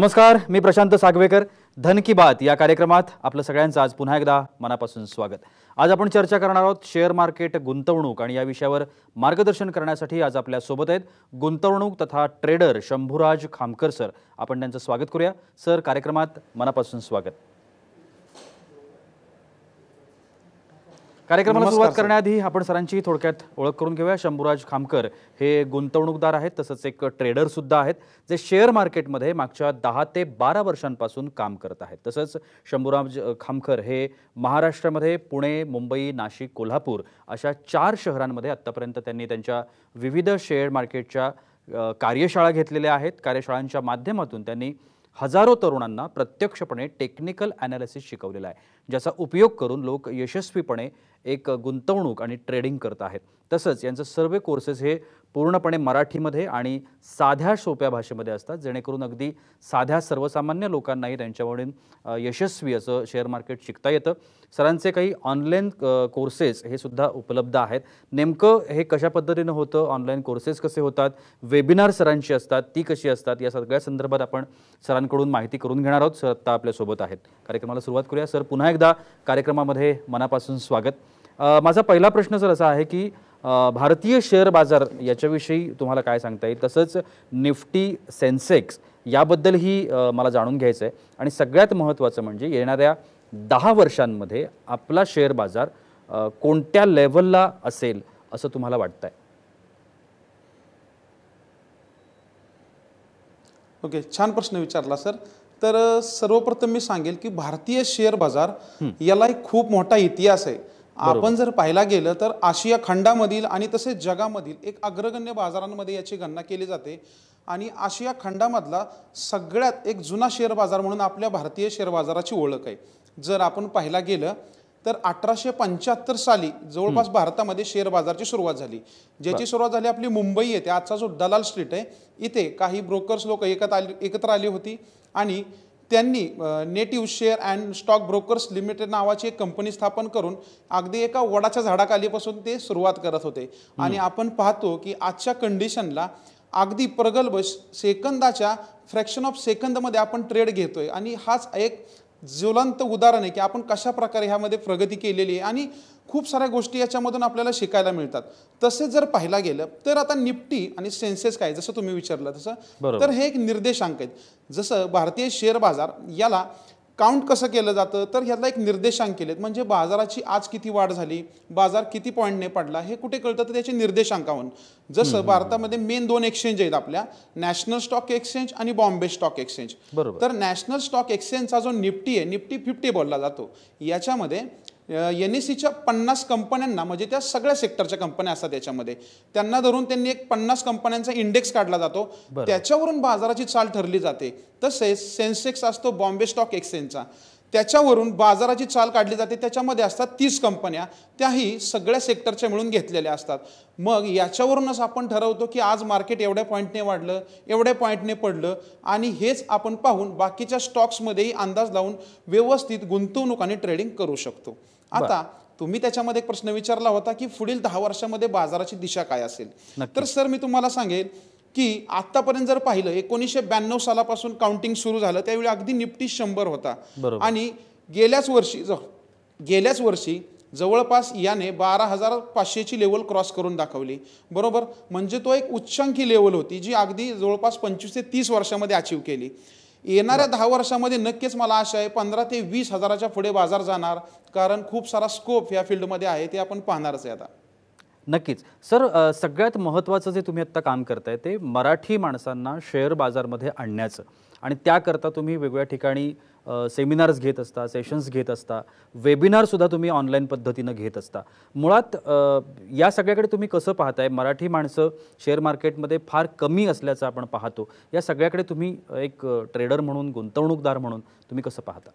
नमस्कार मी प्रशांत सागवेकर धन की बात या कार्यक्रमात आपलं सगळ्यांचं आज पुन्हा एकदा मनापासून स्वागत आज आपण चर्चा करणार आहोत शेअर मार्केट गुंतवणूक आणि या विषयावर मार्गदर्शन करण्यासाठी आज आपल्या सोबत आहेत गुंतवणूक तथा ट्रेडर शंभूराज खामकर सर आपण त्यांचं स्वागत करूया सर कार्यक्रमात मनापासून स्वागत कार्यक्रमाला सुरुवात करण्याआधी आपण सरांची थोडक्यात ओळख करून घेऊया शंभूराज खामकर हे गुंतवणूकदार आहेत तसंच एक ट्रेडर सुद्धा आहेत जे शेअर मार्केटमध्ये मागच्या दहा ते बारा वर्षांपासून काम करत आहेत तसंच शंभूराज खामकर हे महाराष्ट्रामध्ये पुणे मुंबई नाशिक कोल्हापूर अशा चार शहरांमध्ये आत्तापर्यंत त्यांनी त्यांच्या विविध शेअर मार्केटच्या कार्यशाळा घेतलेल्या आहेत कार्यशाळांच्या माध्यमातून त्यांनी हजारो तरुणांना प्रत्यक्षपणे टेक्निकल अनालिसिस शिकवलेला आहे ज्याचा उपयोग करून लोक यशस्वीपणे एक गुंतवणूक आणि ट्रेडिंग करत आहेत तसंच यांचं सर्व कोर्सेस हे पूर्णपणे मराठीमध्ये आणि साध्या सोप्या भाषेमध्ये असतात जेणेकरून अगदी साध्या सर्वसामान्य लोकांनाही त्यांच्यावरून यशस्वी असं शेअर मार्केट शिकता येतं सरांचे काही ऑनलाईन कोर्सेस हे सुद्धा उपलब्ध आहेत नेमकं हे कशा पद्धतीनं होतं ऑनलाईन कोर्सेस कसे होतात वेबिनार सरांची असतात ती कशी असतात या सगळ्या संदर्भात आपण सरांकडून माहिती करून घेणार आहोत सर आत्ता आपल्यासोबत आहेत कार्यक्रमाला सुरुवात करूया सर पुन्हा एकदा कार्यक्रमामध्ये मनापासून स्वागत माझा पहिला प्रश्न सर असा आहे की भारतीय शेअर बाजार याच्याविषयी तुम्हाला काय सांगता येईल तसंच निफ्टी सेन्सेक्स याबद्दलही मला जाणून घ्यायचं आहे आणि सगळ्यात महत्त्वाचं म्हणजे येणाऱ्या दहा वर्षांमध्ये आपला शेअर बाजार कोणत्या लेवलला असेल असं तुम्हाला वाटतं आहे ओके छान प्रश्न विचारला सर तर सर्वप्रथम मी सांगेल की भारतीय शेअर बाजार याला एक खूप मोठा इतिहास आहे आपण जर पाहायला गेलं तर आशिया खंडामधील आणि तसेच जगामधील एक अग्रगण्य बाजारांमध्ये याची गणना केली जाते आणि आशिया खंडामधला सगळ्यात एक जुना शेअर बाजार म्हणून आपल्या भारतीय शेअर बाजाराची ओळख आहे जर आपण पाहायला गेलं तर अठराशे पंच्याहत्तर साली जवळपास भारतामध्ये शेअर बाजारची सुरुवात झाली ज्याची सुरुवात झाली आपली मुंबई येथे आजचा जो दलाल स्ट्रीट आहे इथे काही ब्रोकर्स लोक एकत्र आली एकत्र आली होती आणि त्यांनी native share and stock brokers limited नावाची एक कंपनी स्थापन करून अगदी एका वडाच्या झाडाखालीपासून ते सुरुवात करत होते आणि आपण पाहतो की आजच्या कंडिशनला अगदी प्रगल्भ सेकंदाच्या फ्रॅक्शन ऑफ सेकंदमध्ये आपण ट्रेड घेतोय आणि हाच एक ज्वलंत उदाहरण आहे की आपण कशा प्रकारे ह्यामध्ये प्रगती केलेली आहे आणि खूप साऱ्या गोष्टी याच्यामधून आपल्याला शिकायला मिळतात तसे जर पाहायला गेलं तर आता निफ्टी आणि सेन्सेस काय जसं तुम्ही विचारलं तसं तर हे एक निर्देशांक आहेत जसं भारतीय शेअर बाजार याला काउंट कसं केलं जातं तर ह्यातला एक निर्देशांक केलेत म्हणजे बाजाराची आज किती वाढ झाली बाजार किती पॉईंटने पडला हे कुठे कळतं तर त्याचे निर्देशांकावरून जसं भारतामध्ये मेन दोन एक्सचेंज आहेत आपल्या नॅशनल स्टॉक एक्सचेंज आणि बॉम्बे स्टॉक एक्सचेंज बरोबर तर नॅशनल स्टॉक एक्सचेंजचा जो निफ्टी आहे निफ्टी फिफ्टी बोलला जातो याच्यामध्ये एन ई सीच्या e पन्नास कंपन्यांना म्हणजे त्या सगळ्या सेक्टरच्या कंपन्या असतात त्याच्यामध्ये त्यांना धरून त्यांनी एक पन्नास कंपन्यांचा इंडेक्स काढला जातो त्याच्यावरून बाजाराची चाल ठरली जाते तसेच सेन्सेक्स असतो बॉम्बे स्टॉक एक्सचेंजचा त्याच्यावरून बाजाराची चाल काढली जाते त्याच्यामध्ये असतात तीस कंपन्या त्याही सगळ्या सेक्टरच्या मिळून घेतलेल्या असतात मग याच्यावरूनच आपण ठरवतो की आज मार्केट एवढ्या पॉईंटने वाढलं एवढ्या पॉईंटने पडलं आणि हेच आपण पाहून बाकीच्या स्टॉक्समध्येही अंदाज लावून व्यवस्थित गुंतवणूक आणि ट्रेडिंग करू शकतो आता तुम्ही त्याच्यामध्ये एक प्रश्न विचारला होता की पुढील दहा वर्षामध्ये बाजाराची दिशा काय असेल तर सर मी तुम्हाला सांगेल की आतापर्यंत जर पाहिलं एकोणीसशे ब्याण्णव सालापासून काउंटिंग सुरू झालं त्यावेळी अगदी निपटी शंभर होता आणि गेल्याच वर्षी गेल्याच वर्षी जवळपास याने बारा हजार पाचशेची लेवल क्रॉस करून दाखवली बरोबर म्हणजे तो एक उच्चांकी लेवल होती जी अगदी जवळपास पंचवीस ते तीस वर्षामध्ये अचीव केली येणाऱ्या दहा वर्षामध्ये नक्कीच मला आशा आहे पंधरा ते वीस हजाराच्या पुढे बाजार जाणार कारण खूप सारा स्कोप या फील्डमध्ये आहे ते आपण पाहणारच आहे आता नक्कीच सर सगळ्यात महत्त्वाचं जे तुम्ही आत्ता काम करताय ते मराठी माणसांना शेअर बाजारमध्ये आणण्याचं आणि त्याकरता तुम्ही वेगवेगळ्या ठिकाणी सेमिनार्स घेत असता सेशन्स घेत असता वेबिनारसुद्धा तुम्ही ऑनलाईन पद्धतीनं घेत असता मुळात या सगळ्याकडे तुम्ही कसं पाहताय मराठी माणसं शेअर मार्केटमध्ये फार कमी असल्याचं आपण पाहतो या सगळ्याकडे तुम्ही एक ट्रेडर म्हणून गुंतवणूकदार म्हणून तुम्ही कसं पाहता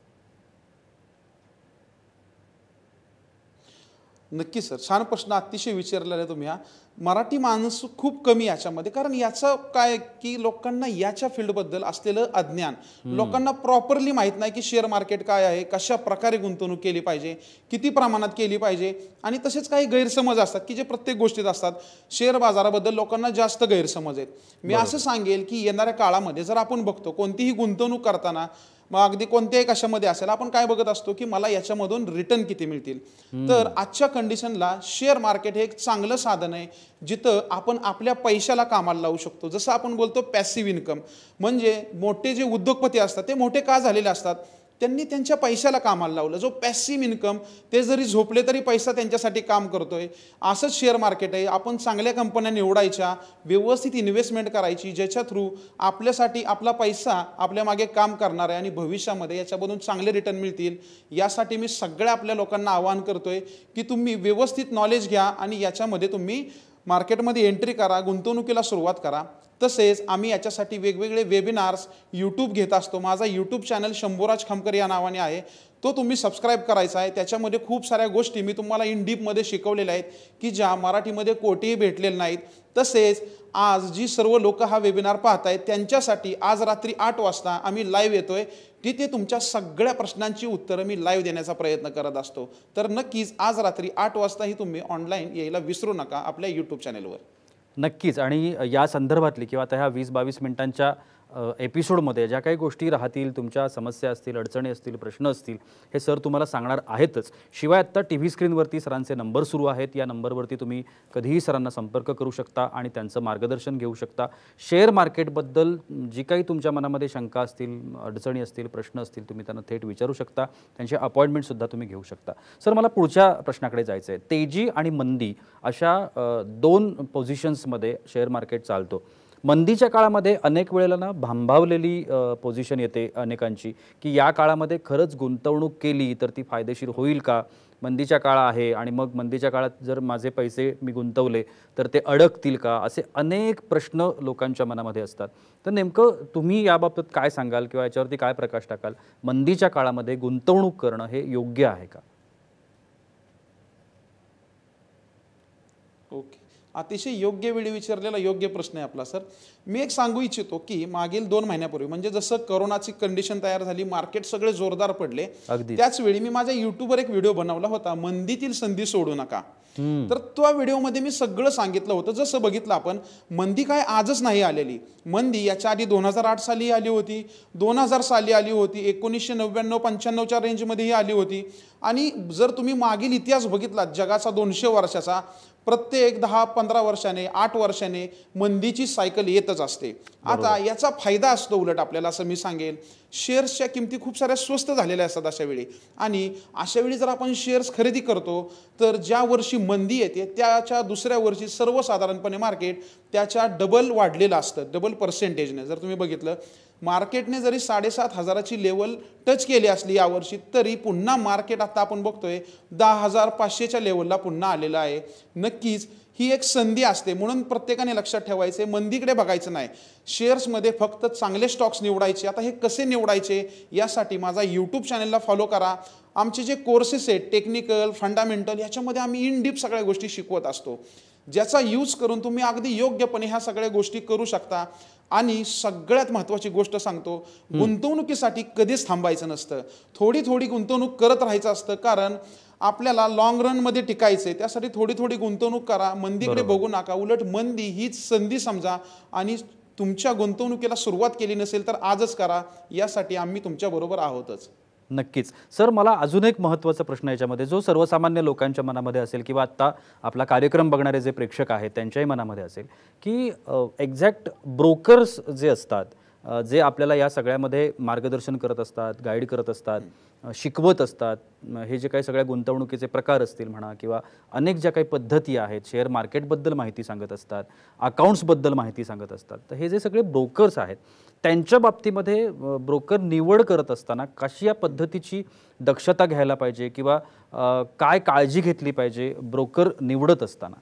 नक्की सर छान प्रश्न अतिशय विचारलेला आहे तुम्ही हा मराठी माणूस खूप कमी याच्यामध्ये कारण याचं काय की लोकांना याच्या फील्डबद्दल असलेलं अज्ञान लोकांना प्रॉपरली माहीत नाही की शेअर मार्केट काय आहे कशा प्रकारे गुंतवणूक केली पाहिजे किती प्रमाणात केली पाहिजे आणि तसेच काही गैरसमज असतात की जे प्रत्येक गोष्टीत असतात शेअर बाजाराबद्दल लोकांना जास्त गैरसमज आहेत मी असं सांगेल की येणाऱ्या काळामध्ये जर आपण बघतो कोणतीही गुंतवणूक करताना मग अगदी कोणत्याही कशामध्ये असेल आपण काय बघत असतो की मला याच्यामधून रिटर्न किती मिळतील तर आजच्या कंडिशनला शेअर मार्केट हे एक चांगलं साधन आहे जिथं आपण आपल्या पैशाला कामाला लावू शकतो जसं आपण बोलतो पॅसिव्ह इन्कम म्हणजे मोठे जे उद्योगपती असतात ते मोठे का झालेले असतात त्यांनी त्यांच्या पैशाला कामाला लावलं जो पॅसिम इन्कम ते जरी झोपले तरी पैसा त्यांच्यासाठी काम करतो आहे असंच शेअर मार्केट आहे आपण चांगल्या कंपन्या निवडायच्या व्यवस्थित इन्व्हेस्टमेंट करायची ज्याच्या थ्रू आपल्यासाठी आपला पैसा आपल्या मागे काम करणार आहे आणि भविष्यामध्ये याच्यामधून चांगले रिटर्न मिळतील यासाठी मी सगळ्या आपल्या लोकांना आवाहन करतोय की तुम्ही व्यवस्थित नॉलेज घ्या आणि याच्यामध्ये तुम्ही मार्केटमध्ये एंट्री करा गुंतवणुकीला सुरुवात करा तसेच आम्ही याच्यासाठी वेगवेगळे वेबिनार्स यूट्यूब घेत असतो माझा यूट्यूब चॅनल शंभूराज खमकर या नावाने आहे तो तुम्ही सबस्क्राईब करायचा आहे त्याच्यामध्ये खूप साऱ्या गोष्टी मी तुम्हाला इन डीपमध्ये शिकवलेल्या आहेत की ज्या मराठीमध्ये कोठेही भेटलेल्या नाहीत तसेच आज जी सर्व लोक हा वेबिनार पाहत आहेत त्यांच्यासाठी आज रात्री आठ वाजता आम्ही लाईव्ह येतोय तिथे तुमच्या सगळ्या प्रश्नांची उत्तरं मी लाईव्ह देण्याचा प्रयत्न करत असतो तर नक्कीच आज रात्री आठ वाजताही तुम्ही ऑनलाईन यायला विसरू नका आपल्या यूट्यूब चॅनेलवर नक्कीच आणि या संदर्भातली किंवा त्या ह्या वीस बावीस मिनिटांच्या एपिसोडमध्ये ज्या काही गोष्टी राहतील तुमच्या समस्या असतील अडचणी असतील प्रश्न असतील हे सर तुम्हाला सांगणार आहेतच शिवाय आत्ता टी व्ही स्क्रीनवरती सरांचे नंबर सुरू आहेत या नंबरवरती तुम्ही कधीही सरांना संपर्क करू शकता आणि त्यांचं मार्गदर्शन घेऊ शकता शेअर मार्केटबद्दल जी काही तुमच्या मनामध्ये शंका असतील अडचणी असतील प्रश्न असतील तुम्ही त्यांना थेट विचारू शकता त्यांची अपॉइंटमेंटसुद्धा तुम्ही घेऊ शकता सर मला पुढच्या प्रश्नाकडे जायचं आहे तेजी आणि मंदी अशा दोन पोझिशन्समध्ये शेअर मार्केट चालतो मंदीच्या काळामध्ये अनेक वेळेला ना भांभावलेली पोझिशन येते अनेकांची की या काळामध्ये खरंच गुंतवणूक केली तर ती फायदेशीर होईल का मंदीच्या काळ आहे आणि मग मंदीच्या काळात जर माझे पैसे मी गुंतवले तर ते अडकतील का असे अनेक प्रश्न लोकांच्या मनामध्ये असतात तर नेमकं तुम्ही याबाबत काय सांगाल किंवा याच्यावरती काय प्रकाश टाकाल मंदीच्या काळामध्ये गुंतवणूक करणं हे योग्य आहे का ओके अतिशय योग्य वेळी विचारलेला योग्य प्रश्न आहे आपला सर मी एक सांगू इच्छितो की मागील दोन महिन्यापूर्वी म्हणजे जसं करोनाची कंडिशन तयार झाली मार्केट सगळे जोरदार पडले त्याच वेळी मी माझ्या युट्यूबवर एक व्हिडिओ बनवला होता मंदीतील संधी सोडू नका तर त्या व्हिडिओमध्ये मी सगळं सांगितलं होतं जसं बघितलं आपण मंदी काय आजच नाही आलेली मंदी याच्या आधी दोन हजार आठ साली आली होती दोन हजार साली आली होती एकोणीसशे नव्याण्णव पंच्याण्णवच्या रेंजमध्येही आली होती आणि जर तुम्ही मागील इतिहास बघितलात जगाचा दोनशे वर्षाचा प्रत्येक दहा पंधरा वर्षाने आठ वर्षाने मंदीची सायकल येतच असते आता याचा फायदा असतो उलट आपल्याला असं मी सांगेल शेअर्सच्या किमती खूप साऱ्या स्वस्त झालेल्या असतात अशा वेळी आणि अशा वेळी जर आपण शेअर्स खरेदी करतो तर ज्या वर्षी मंदी येते त्याच्या दुसऱ्या वर्षी सर्वसाधारणपणे मार्केट त्याच्या डबल वाढलेलं असतं डबल पर्सेंटेजने जर तुम्ही बघितलं मार्केटने जरी साडेसात हजाराची लेवल टच केली असली यावर्षी तरी पुन्हा मार्केट आता आपण बघतोय दहा हजार पाचशेच्या लेवलला पुन्हा आलेलं आहे नक्कीच ही एक संधी असते म्हणून प्रत्येकाने लक्षात ठेवायचे मंदीकडे बघायचं नाही शेअर्समध्ये फक्त चांगले स्टॉक्स निवडायचे आता हे कसे निवडायचे यासाठी माझा यूट्यूब चॅनलला फॉलो करा आमचे जे कोर्सेस आहेत टेक्निकल फंडामेंटल याच्यामध्ये आम्ही इन डीप सगळ्या गोष्टी शिकवत असतो ज्याचा यूज करून तुम्ही अगदी योग्यपणे ह्या सगळ्या गोष्टी करू शकता आणि सगळ्यात महत्वाची गोष्ट सांगतो गुंतवणुकीसाठी कधीच थांबायचं नसतं थोडी थोडी गुंतवणूक करत राहायचं असतं कारण आपल्याला लॉंग रनमध्ये मध्ये टिकायचंय त्यासाठी थोडी थोडी गुंतवणूक करा मंदीकडे बघू नका उलट मंदी हीच संधी समजा आणि तुमच्या गुंतवणुकीला सुरुवात केली नसेल तर आजच करा यासाठी आम्ही तुमच्याबरोबर आहोतच नक्कीच सर मला अजून एक महत्त्वाचा प्रश्न याच्यामध्ये जो सर्वसामान्य लोकांच्या मनामध्ये असेल किंवा आत्ता आपला कार्यक्रम बघणारे जे प्रेक्षक आहेत त्यांच्याही मनामध्ये असेल की एक्झॅक्ट ब्रोकर्स जे असतात जे आपल्याला या सगळ्यामध्ये मार्गदर्शन करत असतात गाईड करत असतात शिकवत असतात हे जे काही सगळ्या गुंतवणुकीचे प्रकार असतील म्हणा किंवा अनेक ज्या काही पद्धती आहेत शेअर मार्केटबद्दल माहिती सांगत असतात अकाउंट्सबद्दल माहिती सांगत असतात तर हे जे सगळे ब्रोकर्स आहेत त्यांच्या बाबतीमध्ये ब्रोकर निवड करत असताना कशी या पद्धतीची दक्षता घ्यायला पाहिजे किंवा काय काळजी घेतली पाहिजे ब्रोकर निवडत असताना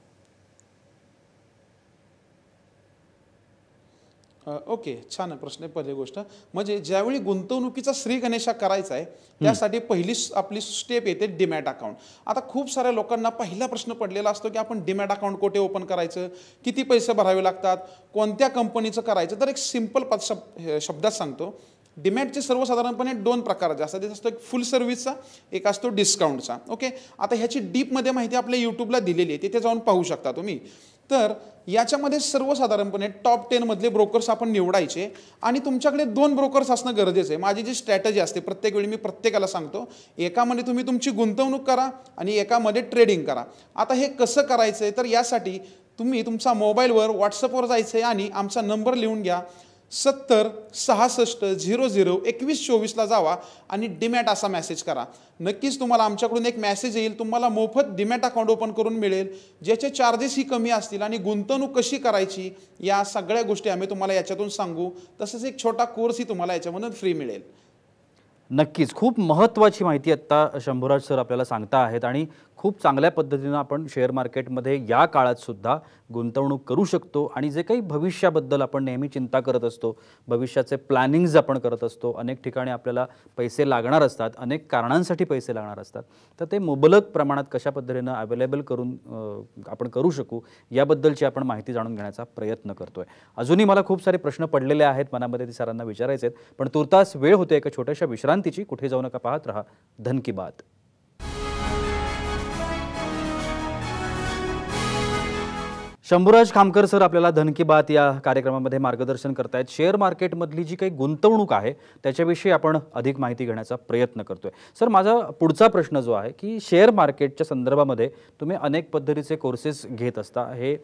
ओके छान प्रश्न आहे पहिली गोष्ट म्हणजे ज्यावेळी गुंतवणुकीचा श्री गणेशा करायचा आहे त्यासाठी पहिली आपली स्टेप येते डिमॅट अकाउंट आता खूप साऱ्या लोकांना पहिला प्रश्न पडलेला असतो की आपण डिमॅट अकाउंट कुठे ओपन करायचं किती पैसे भरावे लागतात कोणत्या कंपनीचं करायचं तर एक सिम्पल पद शब्दात सांगतो डिमॅटचे सर्वसाधारणपणे दोन प्रकारचे असतात ते असतो एक फुल सर्व्हिसचा एक असतो डिस्काउंटचा ओके आता ह्याची डीपमध्ये माहिती आपल्या यूट्यूबला दिलेली आहे तिथे जाऊन पाहू शकता तुम्ही तर याच्यामध्ये सर्वसाधारणपणे टॉप टेनमधले ब्रोकर्स आपण निवडायचे आणि तुमच्याकडे दोन ब्रोकर्स असणं गरजेचं आहे माझी जी स्ट्रॅटजी असते प्रत्येक वेळी मी प्रत्येकाला सांगतो एकामध्ये तुम्ही तुमची गुंतवणूक करा आणि एकामध्ये ट्रेडिंग करा आता हे कसं करायचं आहे तर यासाठी तुम्ही तुमचा मोबाईलवर व्हॉट्सअपवर जायचं आहे आणि आमचा नंबर लिहून घ्या सत्तर सहासष्ट झिरो झिरो एकवीस चोवीसला जावा आणि डिमॅट असा मेसेज करा नक्कीच तुम्हाला आमच्याकडून एक मेसेज येईल तुम्हाला मोफत डिमॅट अकाउंट ओपन करून मिळेल ज्याचे ही कमी असतील आणि गुंतवणूक कशी करायची या सगळ्या गोष्टी आम्ही तुम्हाला याच्यातून सांगू तसंच एक छोटा कोर्सही तुम्हाला याच्यामधून फ्री मिळेल नक्कीच खूप महत्त्वाची माहिती आत्ता शंभूराज सर आपल्याला सांगता आहेत आणि खूप चांगल्या पद्धतीनं आपण शेअर मार्केटमध्ये या काळातसुद्धा गुंतवणूक करू शकतो आणि जे काही भविष्याबद्दल आपण नेहमी चिंता करत असतो भविष्याचे प्लॅनिंग्ज आपण करत असतो अनेक ठिकाणी आपल्याला पैसे लागणार असतात अनेक कारणांसाठी पैसे लागणार असतात तर ते मुबलक प्रमाणात कशा पद्धतीनं अवेलेबल करून आपण करू शकू याबद्दलची आपण माहिती जाणून घेण्याचा प्रयत्न करतो आहे अजूनही मला खूप सारे प्रश्न पडलेले आहेत मनामध्ये ते सरांना विचारायचे आहेत पण तुर्तास वेळ होते एका छोट्याशा विश्रांतीची कुठे जाऊ नका पाहत राहा धन की बात शंभूराज खामकर सर आपल्याला धन की बात या कार्यक्रमामध्ये मार्गदर्शन करतायत शेअर मार्केटमधली जी काही गुंतवणूक आहे त्याच्याविषयी आपण अधिक माहिती घेण्याचा प्रयत्न करतोय सर माझा पुढचा प्रश्न जो आहे की शेअर मार्केटच्या संदर्भामध्ये तुम्ही अनेक पद्धतीचे कोर्सेस घेत असता हे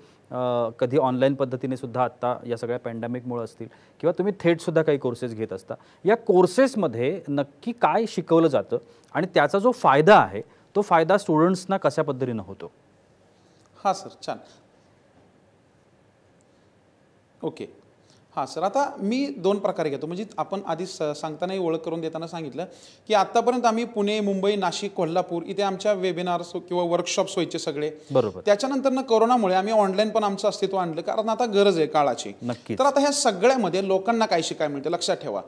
कधी ऑनलाईन पद्धतीने सुद्धा आत्ता या सगळ्या पॅन्डेमिकमुळे असतील किंवा तुम्ही थेटसुद्धा काही कोर्सेस घेत असता या कोर्सेसमध्ये नक्की काय शिकवलं जातं आणि त्याचा जो फायदा आहे तो फायदा स्टुडंट्सना कशा पद्धतीनं होतो हां सर छान Okay. हां सर आता मी दोन प्रकारे घेतो म्हणजे आपण आधी स सांगतानाही ओळख करून देताना सांगितलं की आत्तापर्यंत आम्ही पुणे मुंबई नाशिक कोल्हापूर इथे आमच्या वेबिनार्स किंवा वर्कशॉप्स व्हायचे सगळे बरोबर त्याच्यानंतर ना कोरोनामुळे आम्ही ऑनलाईन पण आमचं अस्तित्व आणलं कारण आता गरज आहे काळाची नक्की तर आता ह्या सगळ्यामध्ये लोकांना काय शिकाय मिळते लक्षात ठेवा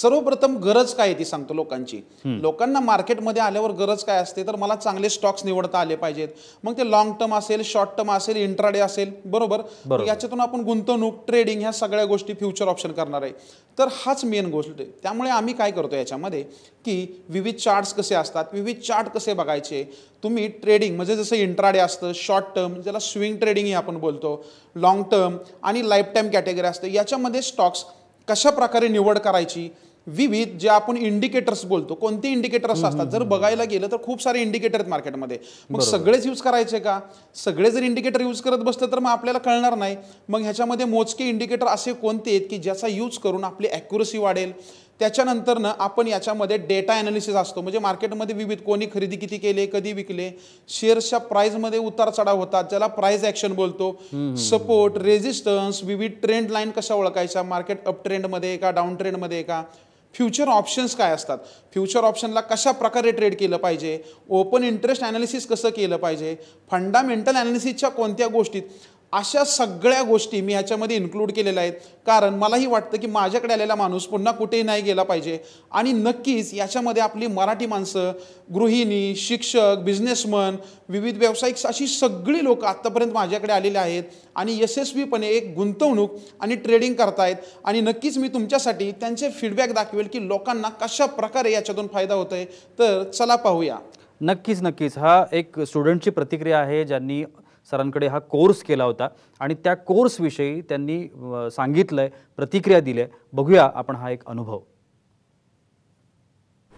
सर्वप्रथम गरज काय ती सांगतो लोकांची लोकांना मार्केटमध्ये आल्यावर गरज काय असते तर मला चांगले स्टॉक्स निवडता आले पाहिजेत मग ते लॉंग टर्म असेल शॉर्ट टर्म असेल इंट्राडे असेल बरोबर याच्यातून आपण गुंतवणूक ट्रेडिंग ह्या सगळ्या गोष्टी फ्युचर ऑप्शन करणार आहे तर हाच मेन गोष्ट आहे त्यामुळे आम्ही काय करतो याच्यामध्ये की विविध चार्ट्स कसे असतात विविध चार्ट कसे बघायचे तुम्ही ट्रेडिंग म्हणजे जसं इंट्राडे असतं शॉर्ट टर्म ज्याला स्विंग ट्रेडिंग ट्रेडिंगही आपण बोलतो लाँग टर्म आणि लाईफ टाईम कॅटेगरी असतं याच्यामध्ये स्टॉक्स कशा प्रकारे निवड करायची विविध जे आपण इंडिकेटर्स बोलतो कोणते इंडिकेटर्स असतात जर बघायला गेलं तर खूप सारे इंडिकेटर आहेत मार्केटमध्ये मग सगळेच यूज करायचे का सगळे जर इंडिकेटर यूज करत बसले तर मग आपल्याला कळणार नाही मग ह्याच्यामध्ये मोजके इंडिकेटर असे कोणते आहेत की ज्याचा यूज करून आपली ॲक्युरसी वाढेल त्याच्यानंतरनं आपण याच्यामध्ये डेटा ॲनालिसिस असतो म्हणजे मार्केटमध्ये विविध कोणी खरेदी किती केले कधी विकले शेअर्सच्या प्राईजमध्ये उतार चढाव होतात ज्याला प्राईज ॲक्शन बोलतो सपोर्ट रेजिस्टन्स विविध ट्रेंड लाईन कशा ओळखायच्या मार्केट अप ट्रेंडमध्ये का डाऊन ट्रेंडमध्ये का फ्युचर ऑप्शन्स काय असतात फ्युचर ऑप्शनला कशा प्रकारे ट्रेड केलं पाहिजे ओपन इंटरेस्ट ॲनालिसिस कसं केलं पाहिजे फंडामेंटल ॲनालिसिसच्या कोणत्या गोष्टीत अशा सगळ्या गोष्टी मी ह्याच्यामध्ये इन्क्लूड केलेल्या आहेत कारण मलाही वाटतं की माझ्याकडे आलेला माणूस पुन्हा कुठेही नाही गेला पाहिजे आणि नक्कीच याच्यामध्ये आपली मराठी माणसं गृहिणी शिक्षक बिझनेसमन विविध व्यावसायिक अशी सगळी लोकं आत्तापर्यंत माझ्याकडे आलेले आहेत आणि यशस्वीपणे एक गुंतवणूक आणि ट्रेडिंग करतायत आणि नक्कीच मी तुमच्यासाठी त्यांचे फीडबॅक दाखवेल की लोकांना कशा प्रकारे याच्यातून फायदा होतो आहे तर चला पाहूया नक्कीच नक्कीच हा एक स्टुडंटची प्रतिक्रिया आहे ज्यांनी सरांकडे हा कोर्स केला होता आणि त्या कोर्सविषयी त्यांनी सांगितलंय प्रतिक्रिया दिल्या बघूया आपण हा एक अनुभव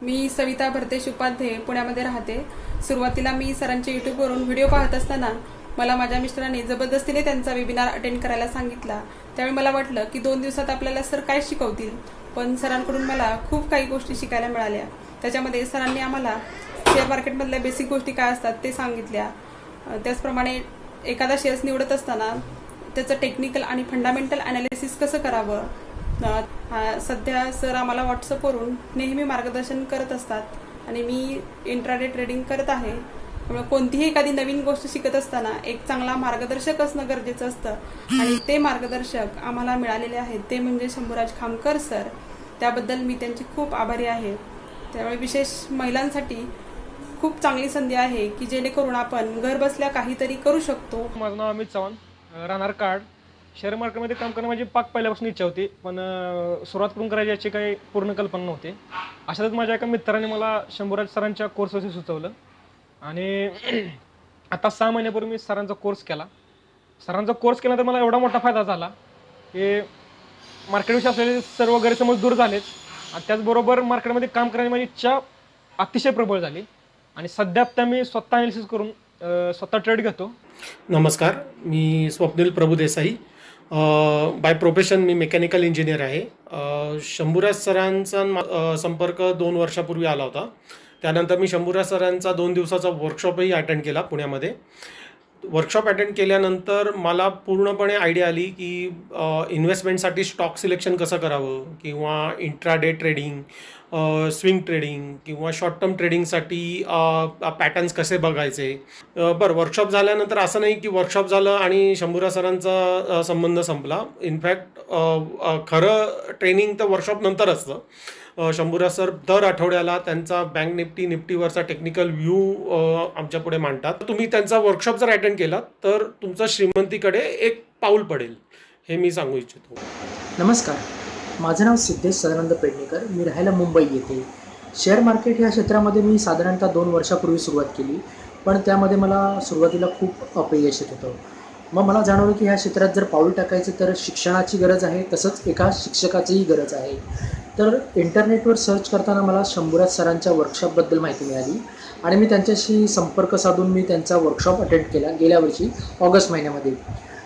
मी सविता भरतेश उपाध्ये पुण्यामध्ये राहते सुरुवातीला मी सरांचे सरांच्या वरून व्हिडिओ पाहत असताना मला माझ्या मिस्टरांनी जबरदस्तीने त्यांचा वेबिनार अटेंड करायला सांगितला त्यावेळी मला वाटलं की दोन दिवसात आपल्याला सर काय शिकवतील पण सरांकडून मला खूप काही गोष्टी शिकायला मिळाल्या त्याच्यामध्ये सरांनी आम्हाला शेअर मार्केटमधल्या बेसिक गोष्टी काय असतात ते सांगितल्या त्याचप्रमाणे एखादा शेअर्स निवडत असताना त्याचं टेक्निकल आणि फंडामेंटल अनालिसिस कसं करावं सध्या सर आम्हाला व्हॉट्सअपवरून नेहमी मार्गदर्शन करत असतात आणि मी इंट्राडे ट्रेडिंग करत आहे त्यामुळे कोणतीही एखादी नवीन गोष्ट शिकत असताना एक चांगला मार्गदर्शक असणं गरजेचं असतं आणि ते मार्गदर्शक आम्हाला मिळालेले आहेत ते म्हणजे शंभूराज खामकर सर त्याबद्दल मी त्यांची खूप आभारी आहे त्यामुळे विशेष महिलांसाठी खूप चांगली संधी आहे की जेणेकरून आपण घर बसल्या काहीतरी करू शकतो माझं नाव अमित चव्हाण राहणार कार्ड शेअर मार्केटमध्ये काम करणं माझी पाक पहिल्यापासून इच्छा होती पण सुरुवात करून करायची याची काही पूर्ण कल्पना नव्हती अशातच माझ्या एका मित्राने मला शंभूराज सरांच्या कोर्सवरती सुचवलं आणि आता सहा महिन्यापूर्वी मी सरांचा कोर्स केला सरांचा कोर्स केला तर मला एवढा मोठा फायदा झाला की मार्केटविषयी असलेले सर्व गैरसमज दूर झालेच आणि त्याचबरोबर मार्केटमध्ये काम करण्याची माझी इच्छा अतिशय प्रबळ झाली आणि सध्या त्या मी स्वतः अनालिसिस करून स्वतः ट्रेड घेतो नमस्कार मी स्वप्नील देसाई बाय प्रोफेशन मी मेकॅनिकल इंजिनियर आहे शंभूराज सरांचा संपर्क दोन वर्षापूर्वी आला होता त्यानंतर मी शंभूराज सरांचा दोन दिवसाचा वर्कशॉपही अटेंड केला पुण्यामध्ये वर्कशॉप अटेंड केल्यानंतर मला पूर्णपणे आयडिया आली की इन्व्हेस्टमेंटसाठी स्टॉक सिलेक्शन कसं करावं किंवा इंट्राडे ट्रेडिंग स्विंग ट्रेडिंग किंवा शॉर्ट टर्म ट्रेडिंगसाठी पॅटर्न्स कसे बघायचे बरं वर्कशॉप झाल्यानंतर असं नाही की वर्कशॉप झालं आणि शंभूरा सरांचा संबंध संपला इनफॅक्ट खरं ट्रेनिंग तर वर्कशॉप नंतर असतं शंभूरा सर दर आठवड्याला त्यांचा बँक निफ्टी निफ्टीवरचा टेक्निकल व्ह्यू आमच्यापुढे मांडतात तुम्ही त्यांचा वर्कशॉप जर अटेंड केला तर तुमचा श्रीमंतीकडे एक पाऊल पडेल हे मी सांगू इच्छितो नमस्कार माझं नाव सिद्धेश सदानंद पेडणेकर मी राहायला मुंबई येथे शेअर मार्केट या क्षेत्रामध्ये मी साधारणतः दोन वर्षापूर्वी सुरुवात केली पण त्यामध्ये मला सुरुवातीला खूप अपयश येत होतं मग मला जाणवलं की ह्या क्षेत्रात जर पाऊल टाकायचं तर शिक्षणाची गरज आहे तसंच एका शिक्षकाचीही गरज आहे तर इंटरनेटवर सर्च करताना मला शंभुराज सरांच्या वर्कशॉपबद्दल माहिती मिळाली आणि मी त्यांच्याशी संपर्क साधून मी त्यांचा वर्कशॉप अटेंड केला गेल्या वर्षी ऑगस्ट महिन्यामध्ये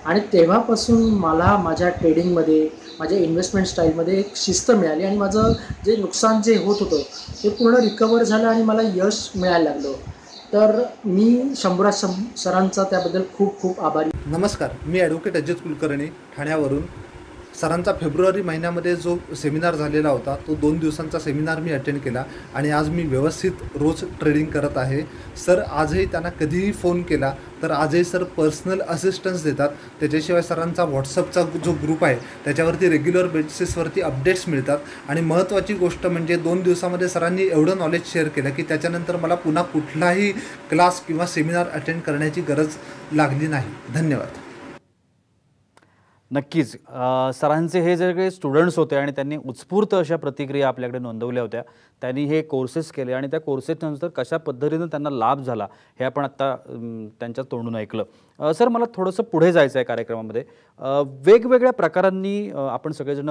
आणि तेव्हापासून मला माझ्या ट्रेडिंगमध्ये माझ्या इन्व्हेस्टमेंट स्टाईलमध्ये एक शिस्त मिळाली आणि माझं जे नुकसान जे होत होतं ते पूर्ण रिकवर झालं आणि मला यश मिळायला लागलं तर मी शंभुराज सरांचा त्याबद्दल खूप खूप आभारी नमस्कार मी ॲडव्होकेट अजित कुलकर्णी ठाण्यावरून सरांचा फेब्रुवारी महिन्यामध्ये जो सेमिनार झालेला होता तो दोन दिवसांचा सेमिनार मी अटेंड केला आणि आज मी व्यवस्थित रोज ट्रेडिंग करत आहे सर आजही त्यांना कधीही फोन केला तर आजही सर पर्सनल असिस्टन्स देतात त्याच्याशिवाय सरांचा व्हॉट्सअपचा जो ग्रुप आहे त्याच्यावरती रेग्युलर बेसिसवरती अपडेट्स मिळतात आणि महत्त्वाची गोष्ट म्हणजे दोन दिवसामध्ये सरांनी एवढं नॉलेज शेअर केलं की त्याच्यानंतर मला पुन्हा कुठलाही क्लास किंवा सेमिनार अटेंड करण्याची गरज लागली नाही धन्यवाद नक्कीच सरांचे हे जे काही स्टुडंट्स होते आणि त्यांनी उत्स्फूर्त अशा प्रतिक्रिया आपल्याकडे नोंदवल्या होत्या त्यांनी हे कोर्सेस केले आणि त्या कोर्सेसनंतर कशा पद्धतीनं त्यांना लाभ झाला हे आपण आत्ता त्यांच्या तोंडून ऐकलं सर मला थोडंसं पुढे जायचं आहे कार्यक्रमामध्ये वेगवेगळ्या प्रकारांनी आपण सगळेजण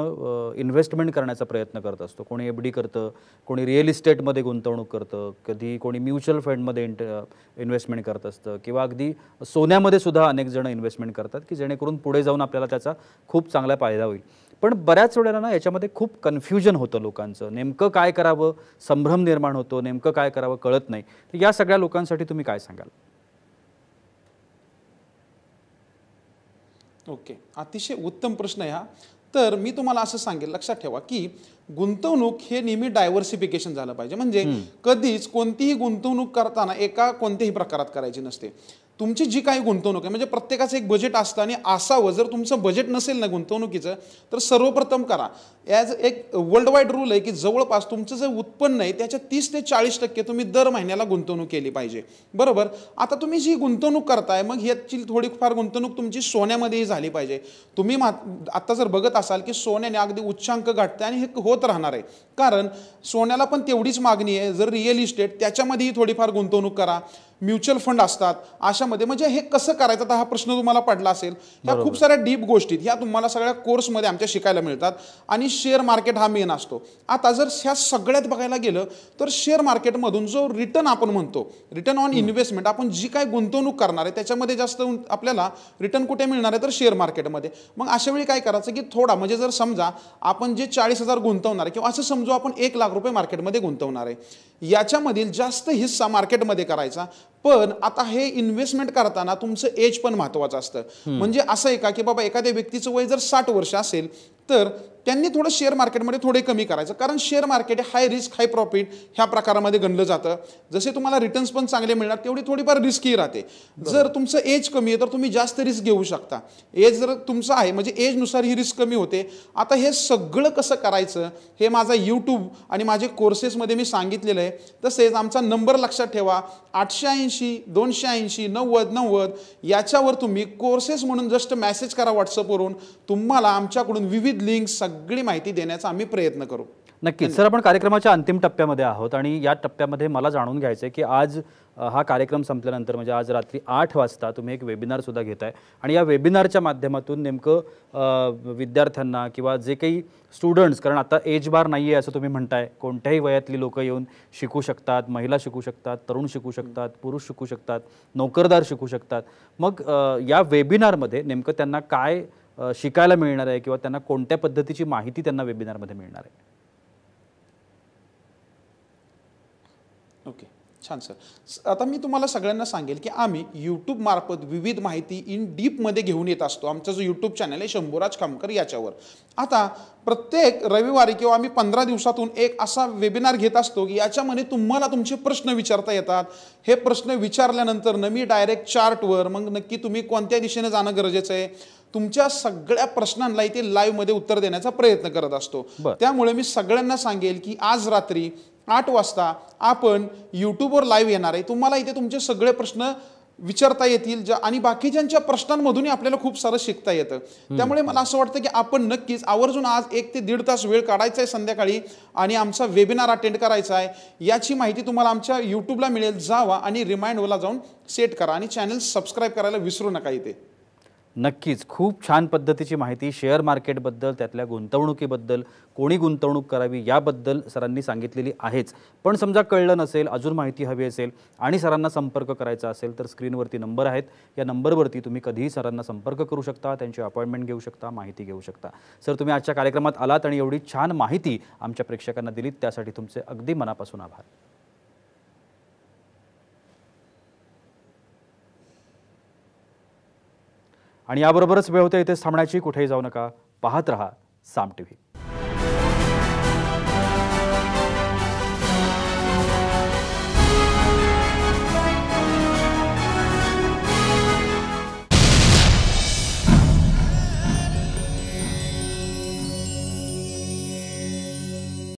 इन्व्हेस्टमेंट करण्याचा प्रयत्न करत असतो कोणी एफ डी करतं कोणी रिअल इस्टेटमध्ये गुंतवणूक करतं कधी कोणी म्युच्युअल फंडमध्ये इंट इन्व्हेस्टमेंट करत असतं किंवा अगदी सोन्यामध्ये सुद्धा अनेक जण इन्व्हेस्टमेंट करतात की जेणेकरून पुढे जाऊन आपल्याला त्याचा खूप चांगला फायदा होईल पण बऱ्याच वेळेला ना याच्यामध्ये खूप कन्फ्युजन होतं लोकांचं नेमकं काय करावं संभ्रम निर्माण होतो नेमकं काय करावं कळत नाही तर या सगळ्या लोकांसाठी तुम्ही काय सांगाल ओके अतिशय उत्तम प्रश्न आहे हा तर मी तुम्हाला असं सांगेल लक्षात ठेवा की गुंतवणूक हे नेहमी डायव्हर्सिफिकेशन झालं पाहिजे म्हणजे कधीच कोणतीही गुंतवणूक करताना एका कोणत्याही प्रकारात करायची नसते तुमची जी काही गुंतवणूक आहे म्हणजे प्रत्येकाचं एक बजेट असतं आणि असावं जर तुमचं बजेट नसेल ना गुंतवणुकीचं तर सर्वप्रथम करा ॲज एक वर्ल्ड वाईड रूल आहे की जवळपास तुमचं जे उत्पन्न आहे त्याच्या तीस ते चाळीस टक्के तुम्ही दर महिन्याला गुंतवणूक केली पाहिजे बरोबर आता तुम्ही जी गुंतवणूक करताय मग ह्याची थोडीफार गुंतवणूक तुमची सोन्यामध्येही झाली पाहिजे तुम्ही मा आत्ता जर बघत असाल की सोन्याने अगदी उच्चांक गाठते आणि हे होत राहणार आहे कारण सोन्याला पण तेवढीच मागणी आहे जर रिअल इस्टेट त्याच्यामध्येही थोडीफार गुंतवणूक करा म्युच्युअल फंड असतात अशामध्ये म्हणजे हे कसं करायचं हा प्रश्न तुम्हाला पडला असेल ह्या खूप साऱ्या डीप गोष्टी ह्या तुम्हाला सगळ्या कोर्समध्ये आमच्या शिकायला मिळतात आणि शेअर मार्केट हा मेन असतो आता जर ह्या सगळ्यात बघायला गेलं तर शेअर मार्केटमधून जो रिटर्न आपण म्हणतो रिटर्न ऑन इन्व्हेस्टमेंट आपण जी काय गुंतवणूक करणार आहे त्याच्यामध्ये जास्त आपल्याला रिटर्न कुठे मिळणार आहे तर शेअर मार्केटमध्ये मग अशा वेळी काय करायचं की थोडा म्हणजे जर समजा आपण जे चाळीस हजार गुंतवणार आहे किंवा असं समजू आपण एक लाख रुपये मार्केटमध्ये गुंतवणार आहे याच्यामधील जास्त हिस्सा मार्केटमध्ये करायचा पण आता हे इन्व्हेस्टमेंट करताना तुमचं एज पण महत्वाचं असतं म्हणजे असं आहे का की बाबा एखाद्या व्यक्तीचं वय जर साठ वर्ष असेल तर त्यांनी थोडं शेअर मार्केटमध्ये थोडे कमी करायचं कारण share market high risk high profit ह्या प्रकारामध्ये गणलं जातं जसे तुम्हाला रिटर्न्स पण चांगले मिळणार तेवढी थोडीफार रिस्की राहते जर तुमचं एज कमी आहे तर तुम्ही जास्त रिस्क घेऊ शकता एज जर तुमचं आहे म्हणजे एजनुसार ही रिस्क कमी होते आता हे सगळं कसं करायचं हे माझा यूट्यूब आणि माझे कोर्सेसमध्ये मी सांगितलेलं आहे तसेच आमचा नंबर लक्षात ठेवा आठशे ऐंशी दोनशे ऐंशी नव्वद नव्वद याच्यावर तुम्ही कोर्सेस म्हणून जस्ट मेसेज करा व्हॉट्सअपवरून तुम्हाला आमच्याकडून विविध लिंक्स सगळी माहिती देण्याचा आम्ही प्रयत्न करू नक्कीच सर आपण कार्यक्रमाच्या अंतिम टप्प्यामध्ये आहोत आणि या टप्प्यामध्ये मला जाणून घ्यायचं आहे की आज हा कार्यक्रम संपल्यानंतर म्हणजे आज रात्री आठ वाजता तुम्ही एक वेबिनारसुद्धा घेत आहे आणि या वेबिनारच्या माध्यमातून नेमकं विद्यार्थ्यांना किंवा जे काही स्टुडंट्स कारण आता एज बार नाही आहे असं तुम्ही म्हणताय कोणत्याही वयातली लोकं येऊन शिकू शकतात महिला शिकू शकतात तरुण शिकू शकतात पुरुष शिकू शकतात नोकरदार शिकू शकतात मग या वेबिनारमध्ये नेमकं त्यांना काय शिकायला मिळणार आहे किंवा त्यांना कोणत्या पद्धतीची माहिती त्यांना वेबिनारमध्ये मिळणार आहे ओके छान सर आता मी तुम्हाला सगळ्यांना सांगेल की आम्ही मार्फत विविध माहिती इन डीपमध्ये घेऊन येत असतो आमचा जो यूट्यूब चॅनल आहे शंभूराज खामकर याच्यावर आता प्रत्येक रविवारी किंवा आम्ही पंधरा दिवसातून एक असा वेबिनार घेत असतो की याच्यामध्ये तुम्हाला तुमचे प्रश्न विचारता येतात हे प्रश्न विचारल्यानंतर न मी डायरेक्ट चार्टवर मग नक्की तुम्ही कोणत्या दिशेने जाणं गरजेचं आहे तुमच्या सगळ्या प्रश्नांना इथे मध्ये उत्तर देण्याचा प्रयत्न करत असतो त्यामुळे मी सगळ्यांना सांगेल की आज रात्री आठ वाजता आपण यूट्यूबवर लाईव्ह येणार आहे तुम्हाला इथे तुमचे सगळे प्रश्न विचारता येतील ज्या आणि बाकीच्यांच्या प्रश्नांमधूनही आपल्याला खूप सारं शिकता येतं त्यामुळे मला असं वाटतं की आपण नक्कीच आवर्जून आज एक ते दीड तास वेळ काढायचा आहे संध्याकाळी आणि आमचा वेबिनार अटेंड करायचा आहे याची माहिती तुम्हाला आमच्या यूट्यूबला मिळेल जावा आणि रिमाइंडवरला जाऊन सेट करा आणि चॅनल सबस्क्राईब करायला विसरू नका इथे नक्कीच खूप छान पद्धतीची माहिती शेअर मार्केटबद्दल त्यातल्या गुंतवणुकीबद्दल कोणी गुंतवणूक करावी याबद्दल सरांनी सांगितलेली आहेच पण समजा कळलं नसेल अजून माहिती हवी असेल आणि सरांना संपर्क करायचा असेल तर स्क्रीनवरती नंबर आहेत या नंबरवरती तुम्ही कधीही सरांना संपर्क करू शकता त्यांची अपॉइंटमेंट घेऊ शकता माहिती घेऊ शकता सर तुम्ही आजच्या कार्यक्रमात आलात आणि एवढी छान माहिती आमच्या प्रेक्षकांना दिलीत त्यासाठी तुमचे अगदी मनापासून आभार आणि याबरोबरच वेळ होते इथे थांबण्याची कुठेही जाऊ नका पाहत रहा साम टी